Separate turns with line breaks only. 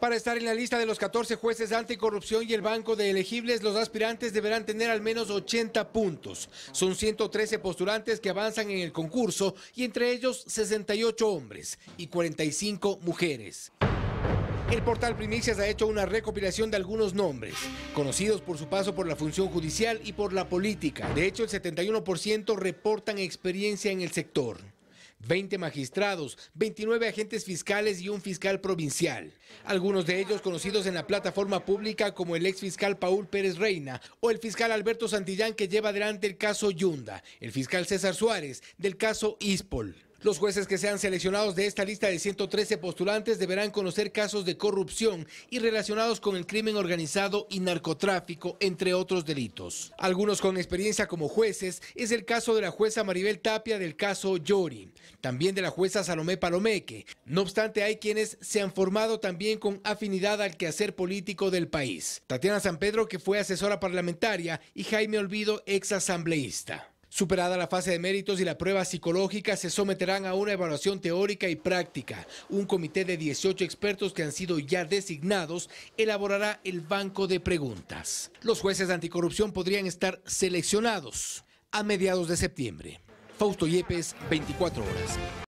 Para estar en la lista de los 14 jueces anticorrupción y el banco de elegibles, los aspirantes deberán tener al menos 80 puntos. Son 113 postulantes que avanzan en el concurso y entre ellos 68 hombres y 45 mujeres. El portal Primicias ha hecho una recopilación de algunos nombres, conocidos por su paso por la función judicial y por la política. De hecho, el 71% reportan experiencia en el sector. 20 magistrados, 29 agentes fiscales y un fiscal provincial. Algunos de ellos conocidos en la plataforma pública como el ex fiscal Paul Pérez Reina o el fiscal Alberto Santillán que lleva adelante el caso Yunda, el fiscal César Suárez del caso Ispol. Los jueces que sean seleccionados de esta lista de 113 postulantes deberán conocer casos de corrupción y relacionados con el crimen organizado y narcotráfico, entre otros delitos. Algunos con experiencia como jueces es el caso de la jueza Maribel Tapia del caso Yori, también de la jueza Salomé Palomeque. No obstante, hay quienes se han formado también con afinidad al quehacer político del país. Tatiana San Pedro, que fue asesora parlamentaria, y Jaime Olvido, ex asambleísta. Superada la fase de méritos y la prueba psicológica, se someterán a una evaluación teórica y práctica. Un comité de 18 expertos que han sido ya designados elaborará el banco de preguntas. Los jueces de anticorrupción podrían estar seleccionados a mediados de septiembre. Fausto Yepes, 24 horas.